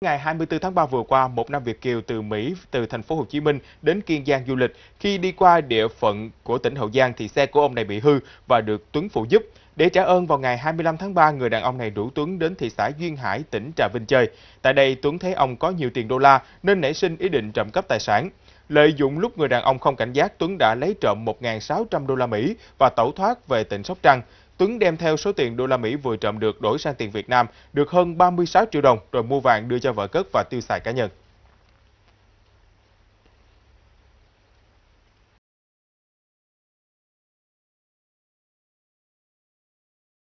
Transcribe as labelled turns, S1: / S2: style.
S1: Ngày 24 tháng 3 vừa qua, một nam Việt kiều từ Mỹ từ thành phố Hồ Chí Minh đến Kiên Giang du lịch. Khi đi qua địa phận của tỉnh Hậu Giang thì xe của ông này bị hư và được Tuấn phụ giúp. Để trả ơn vào ngày 25 tháng 3, người đàn ông này rủ Tuấn đến thị xã Duyên Hải, tỉnh Trà Vinh chơi. Tại đây, Tuấn thấy ông có nhiều tiền đô la nên nảy sinh ý định trộm cắp tài sản. Lợi dụng lúc người đàn ông không cảnh giác, Tuấn đã lấy trộm 1.600 đô la Mỹ và tẩu thoát về tỉnh Sóc Trăng. Tuấn đem theo số tiền đô la Mỹ vừa trộm được đổi sang tiền Việt Nam được hơn 36 triệu đồng rồi mua vàng đưa cho vợ cất và tiêu xài cá nhân.